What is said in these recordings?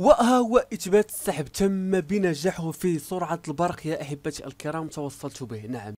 وها هو إثبات السحب تم بنجاحه في سرعة البرق يا أحبتي الكرام توصلت به نعم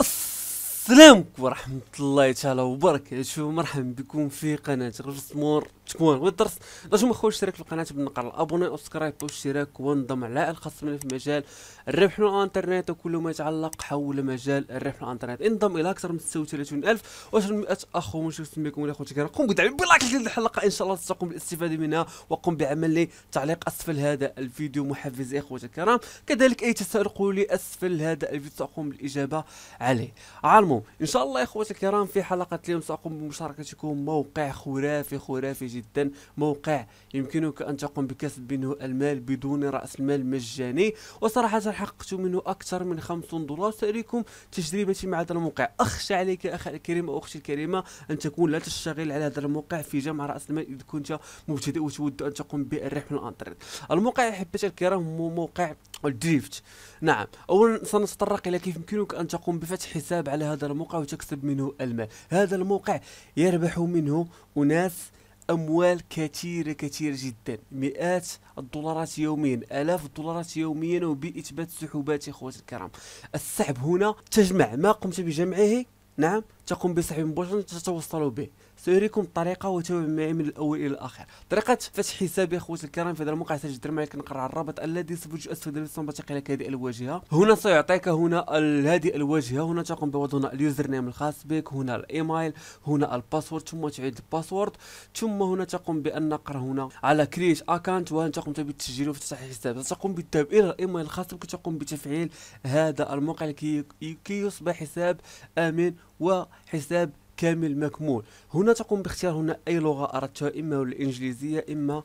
السلام عليكم ورحمة الله تعالى وبركاته مرحبا بكم في قناة رسمور تكون غير درس درس ما اشترك في القناه بالنقر الابوني وسبسكرايب واشتراك وانضم على الخاص في مجال الربح من الانترنت وكل ما يتعلق حول مجال الربح من الانترنت انضم الى اكثر من 36000 و100 اخ ومشاركه بكم الى اخوتي قوم بدعم بلايك للحلقه ان شاء الله تستقم بالاستفاده منها وقم بعمل تعليق اسفل هذا الفيديو محفز يا اخوتي الكرام كذلك اي تساؤل قولوا لي اسفل هذا الفيديو ساقوم بالاجابه عليه على ان شاء الله يا اخوتي الكرام في حلقه اليوم ساقوم بمشاركتكم موقع خرافي خرافي جدا موقع يمكنك أن تقوم بكسب منه المال بدون رأس المال مجاني وصراحة حققت منه أكثر من 50 دولار سأريكم تجربتي مع هذا الموقع أخشى عليك أخي الكريم واختي أختي الكريمة أن تكون لا تشتغل على هذا الموقع في جمع رأس المال إذا كنت مبتدئ وتود أن تقوم بالربح من الأنترنت الموقع أحبتي الكرام هو موقع الدريفت نعم أولا سنتطرق إلى كيف يمكنك أن تقوم بفتح حساب على هذا الموقع وتكسب منه المال هذا الموقع يربح منه أناس أموال كثيرة كثيرة جدا مئات الدولارات يوميا آلاف الدولارات يوميا وبإثبات سحوبات إخوتي الكرام السحب هنا تجمع ما قمت بجمعه نعم تقوم بسحب مباشره تتوصلوا به ساريكم الطريقه وتابع معي من الاول الى الاخر طريقه فتح حسابي اخوتي الكرام في هذا الموقع سجل معي نقرا الرابط الذي سيوجد اسفل الرسوم لك هذه الواجهه هنا سيعطيك هنا هذه الواجهه هنا تقوم بوضع هنا اليوزر نيم الخاص بك هنا الايميل هنا الباسورد ثم تعيد الباسورد ثم هنا تقوم بان نقرا هنا على كرييت اكونت وهنا تقوم بالتسجيل وفتح حساب تقوم بالذهاب الى الايميل الخاص بك تقوم بتفعيل هذا الموقع لكي يصبح حساب امن وحساب كامل مكمول هنا تقوم باختيار هنا اي لغه اردتها اما الانجليزيه اما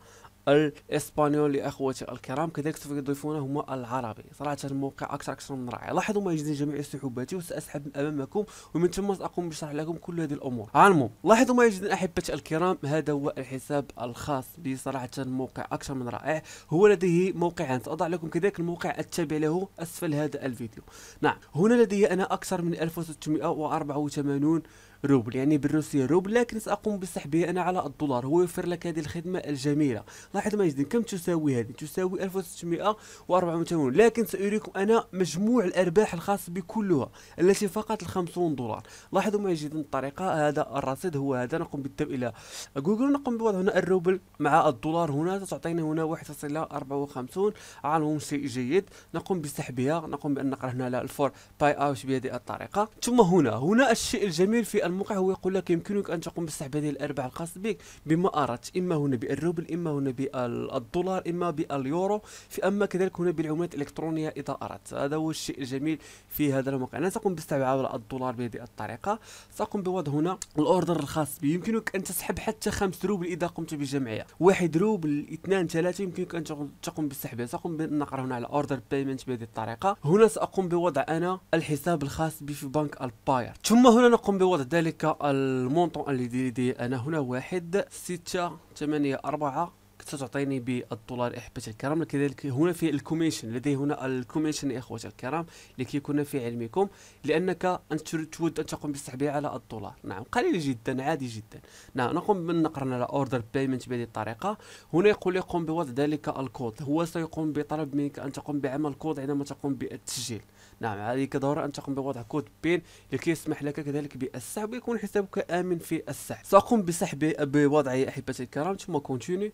الاسبانيول لاخوتي الكرام كذلك سوف يضيفون هما العربي صراحه موقع اكثر اكثر من رائع لاحظوا ما يجدني جميع سحوباتي وساسحب من امامكم ومن ثم ساقوم بشرح لكم كل هذه الامور المهم لاحظوا ما يجدني احبتي الكرام هذا هو الحساب الخاص بصراحه موقع اكثر من رائع هو لديه موقعان ساضع لكم كذلك الموقع التابع له اسفل هذا الفيديو نعم هنا لدي انا اكثر من 1684 روبل يعني بالروسية روبل لكن سأقوم بسحبه أنا على الدولار هو يوفر لك هذه الخدمة الجميلة لاحظ مجد كم تساوي هذه تساوي 1684 لكن سأريكم أنا مجموع الأرباح الخاص بكلها التي فقط ال 50 دولار لاحظوا ما مجد الطريقة هذا الرصيد هو هذا نقوم بالذهاب إلى جوجل نقوم بوضع هنا الروبل مع الدولار هنا ستعطينا هنا 1.54 على شيء جيد نقوم بسحبها نقوم بأن نقرأ هنا الفور باي اوت بهذه الطريقة ثم هنا هنا الشيء الجميل في الموقع هو يقول لك يمكنك ان تقوم هذه الارباح الخاص بك بما اردت اما هنا بالروبل اما هنا بالدولار اما باليورو في اما كذلك هنا بالعملات الالكترونيه اذا اردت هذا هو الشيء الجميل في هذا الموقع انا ساقوم باستعمال الدولار بهذه الطريقه ساقوم بوضع هنا الاوردر الخاص بي يمكنك ان تسحب حتى 5 روبل اذا قمت بجمعها 1 روبل 2 3 يمكنك ان تقوم باستحباذ ساقوم بالنقر هنا على اوردر بايمنت بهذه الطريقه هنا ساقوم بوضع انا الحساب الخاص بي في بنك الباير ثم هنا نقوم بوضع كذلك المونطون اللي دي, دي انا هنا واحد ستة ثمانية أربعة ستعطيني بالدولار احبة الكرام كذلك هنا في الكوميشن لدي هنا الكوميشن يا اخوتي الكرام يكون في علمكم لانك انت تود ان تقوم بالسحب على الدولار نعم قليل جدا عادي جدا نعم نقوم بالنقر على اوردر بايمنت بهذه الطريقه هنا يقول لي قم بوضع ذلك الكود هو سيقوم بطلب منك ان تقوم بعمل كود عندما تقوم بالتسجيل نعم عليك ضروري ان تقوم بوضع كود بين لكي يسمح لك كذلك بالسحب ويكون حسابك امن في السحب ساقوم بسحب بوضع احبتي الكرام ثم كونتينيو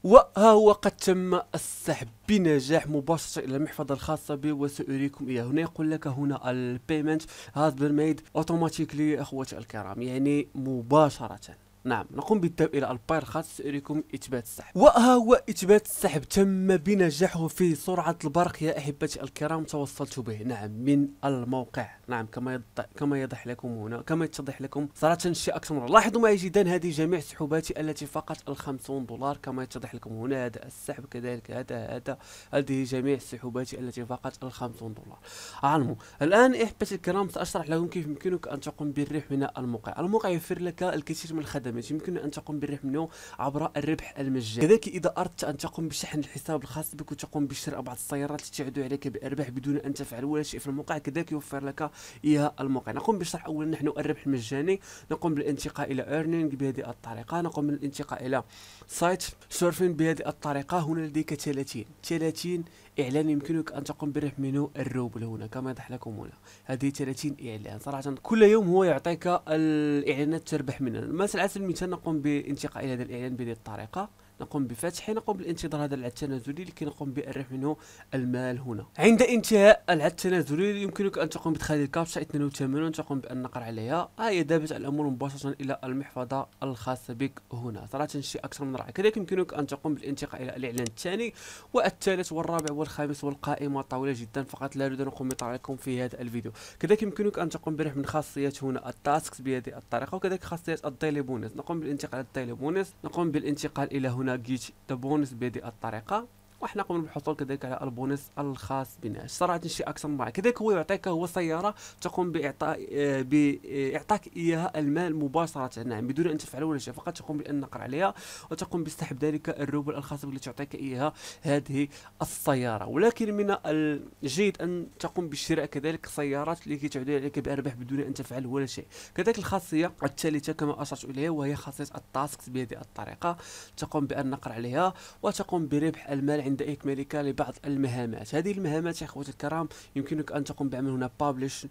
هو قد تم السحب بنجاح مباشرة إلى المحفظة الخاصة بي وسأريكم إياه هنا يقول لك هنا البيمنت هاز بين أوتوماتيكلي أخوتي الكرام يعني مباشرة نعم نقوم بالذهاب الى الباير خاص ساريكم اثبات السحب وها هو اثبات السحب تم بنجاحه في سرعه البرق يا احبتي الكرام توصلت به نعم من الموقع نعم كما يض... كما يضح لكم هنا كما يتضح لكم صراحه شيء اكثر من لاحظوا معي جدا هذه جميع سحوباتي التي فقط ال 50 دولار كما يتضح لكم هنا هذا السحب كذلك هذا هذا هذه جميع سحوباتي التي فقط ال 50 دولار علموا الان احبتي الكرام ساشرح لكم كيف يمكنك ان تقوم بالربح من الموقع الموقع يوفر لك الكثير من الخدمات الخدمات يمكن ان تقوم بالربح منه عبر الربح المجاني كذلك اذا اردت ان تقوم بشحن الحساب الخاص بك وتقوم بشراء بعض السيارات التي تعود عليك بارباح بدون ان تفعل ولا شيء في الموقع كذلك يوفر لك اياها الموقع نقوم بشرح اولا نحن الربح المجاني نقوم بالانتقاء الى ايرنينغ بهذه الطريقه نقوم بالانتقاء الى سايت سيرفين بهذه الطريقه هنا لديك 30 30 اعلان يمكنك ان تقوم بربح منه الروبل هنا كما يضح لكم هنا هذه 30 اعلان صراحه كل يوم هو يعطيك الاعلانات تربح منها مثلا على سبيل المثال نقوم بانتقاء الى هذا الاعلان بهذه الطريقه نقوم بفتحه نقوم بالانتظار هذا العد التنازلي لكي نقوم بالربح منه المال هنا عند انتهاء العد التنازلي يمكنك أن تقوم بإدخال الكابشا 82 تقوم بأن نقر عليها ها هي ذابت الأمور مباشرة إلى المحفظة الخاصة بك هنا صراحة شيء أكثر من رائع كذلك يمكنك أن تقوم بالانتقال إلى الإعلان الثاني والثالث والرابع والخامس والقائمة طويلة جدا فقط لا أريد أن أقوم بطرحكم في هذا الفيديو كذلك يمكنك أن تقوم برفع من خاصيات هنا التاسكس بهذه الطريقة وكذلك خاصية الديلي بونس نقوم بالانتقال الديلي بونس نقوم بالانتقال إلى هنا هنا جيت تبونس بهذه الطريقه راح نقوم بالحصول كذلك على البونس الخاص بنا صراحه شيء اكثر من رائع كذلك هو يعطيك هو سياره تقوم باعطاء آه، باعطاك اياها المال مباشره نعم بدون ان تفعل ولا شيء فقط تقوم بان نقر عليها وتقوم بسحب ذلك الروبل الخاص بك تعطيك اياها هذه السياره ولكن من الجيد ان تقوم بشراء كذلك سيارات لكي تعود عليك بارباح بدون ان تفعل ولا شيء كذلك الخاصيه الثالثه كما اشرت اليها وهي خاصيه التاسكس بهذه الطريقه تقوم بان نقر عليها وتقوم بربح المال عند عند إكمالك لبعض المهامات هذه المهامات يا أخوتي الكرام يمكنك أن تقوم بعمل هنا بابليش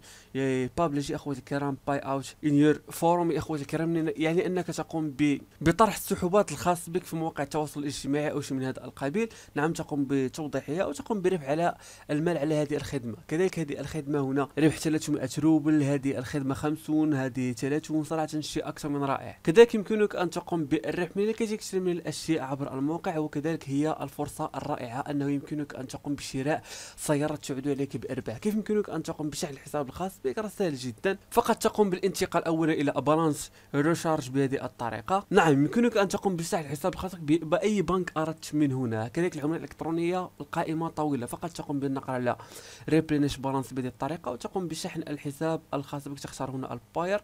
بابليش يا أخوتي الكرام باي أوت ان يور فورم يا أخوتي الكرام يعني أنك تقوم بطرح السحوبات الخاص بك في مواقع التواصل الاجتماعي أو شيء من هذا القبيل نعم تقوم بتوضيحها وتقوم بربح على المال على هذه الخدمة كذلك هذه الخدمة هنا ربح 300 روبل هذه الخدمة 50 هذه 30 صراحة شيء أكثر من رائع كذلك يمكنك أن تقوم بالربح من كتكتشف من الأشياء عبر الموقع وكذلك هي الفرصة الرائعة رائعه انه يمكنك ان تقوم بشراء سياره تعود عليك بارباح كيف يمكنك ان تقوم بشحن الحساب الخاص بك راه سهل جدا فقط تقوم بالانتقال اولا الى بالانس ريشارج بهذه الطريقه نعم يمكنك ان تقوم بشحن الحساب الخاص باي بنك اردت من هنا كذلك العمله الالكترونيه القائمه طويله فقط تقوم بالنقر على ريبلينش بالانس بهذه الطريقه وتقوم بشحن الحساب الخاص بك تختار هنا الباير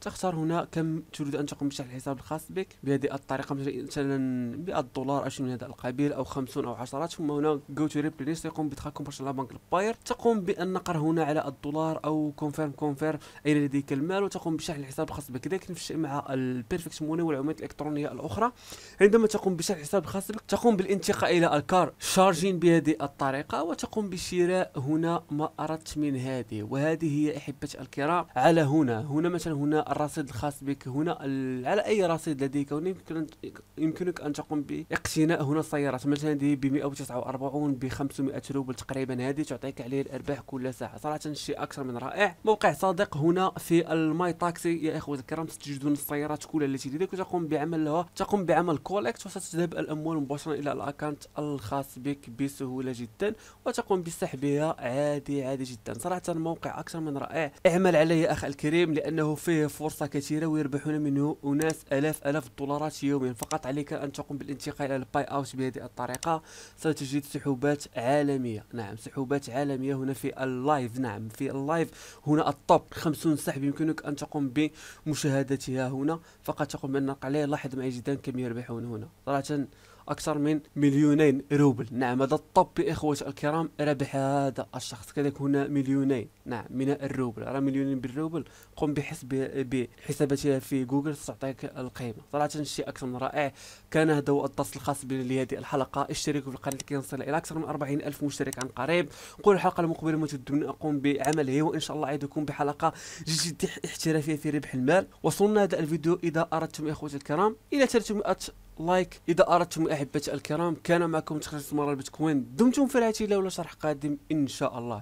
تختار هنا كم تريد ان تقوم بشحن الحساب الخاص بك بهذه الطريقه مثلا 100 دولار او شيء من هذا القبيل او 50 او 10 ثم هنا جو تو ريبليس يقوم بادخالكم برشا لا الباير تقوم بان نقر هنا على الدولار او كونفيرم كونفيرم اين لديك المال وتقوم بشحن الحساب الخاص بك كذلك نفس الشيء مع البيرفكت موني والعملات الالكترونيه الاخرى عندما تقوم بشحن الحساب الخاص بك تقوم بالانتقال الى الكار شارجين بهذه الطريقه وتقوم بشراء هنا ما اردت من هذه وهذه هي احبتي الكرام على هنا هنا مثلا هنا الرصيد الخاص بك هنا على اي رصيد لديك هنا يمكن يمكنك ان تقوم باقتناء هنا السيارات مثلا هذه ب 149 ب 500 روبل تقريبا هذه تعطيك عليه الارباح كل ساعه صراحه شيء اكثر من رائع موقع صادق هنا في الماي تاكسي يا اخوه الكرام تجدون السيارات كلها التي لديك وتقوم بعملها تقوم بعمل كولكت وستذهب الاموال مباشره الى الاكونت الخاص بك بسهوله جدا وتقوم بسحبها عادي عادي جدا صراحه موقع اكثر من رائع اعمل عليه اخ الكريم لانه فيه فرصة كثيرة ويربحون منه أناس ألاف ألاف الدولارات يوميا فقط عليك أن تقوم بالانتقال إلى الباي أوت بهذه الطريقة ستجد سحوبات عالمية نعم سحوبات عالمية هنا في اللايف نعم في اللايف هنا الطب 50 سحب يمكنك أن تقوم بمشاهدتها هنا فقط تقوم بالنقر عليه لاحظ معي جدا كم يربحون هنا صراحة أكثر من مليونين روبل نعم هذا الطب إخوتي الكرام ربح هذا الشخص كذلك هنا مليونين نعم من الروبل راه مليونين بالروبل قم بحسب بحساباتها في جوجل ستعطيك القيمة صراحة شيء أكثر من رائع كان هذا هو الدرس الخاص لهذه الحلقة اشتركوا في القناة لكي نصل إلى أكثر من 40 ألف مشترك عن قريب قول الحلقة المقبلة ما تدون أقوم بعمله وإن شاء الله أعيدكم بحلقة جد احترافية في ربح المال وصلنا هذا الفيديو إذا أردتم إخوتي الكرام الى 300 لايك إذا أردتم أحبتي الكرام كان معكم تخرج مرة البيتكوين دمتم في رعاية الله ولا شرح قادم إن شاء الله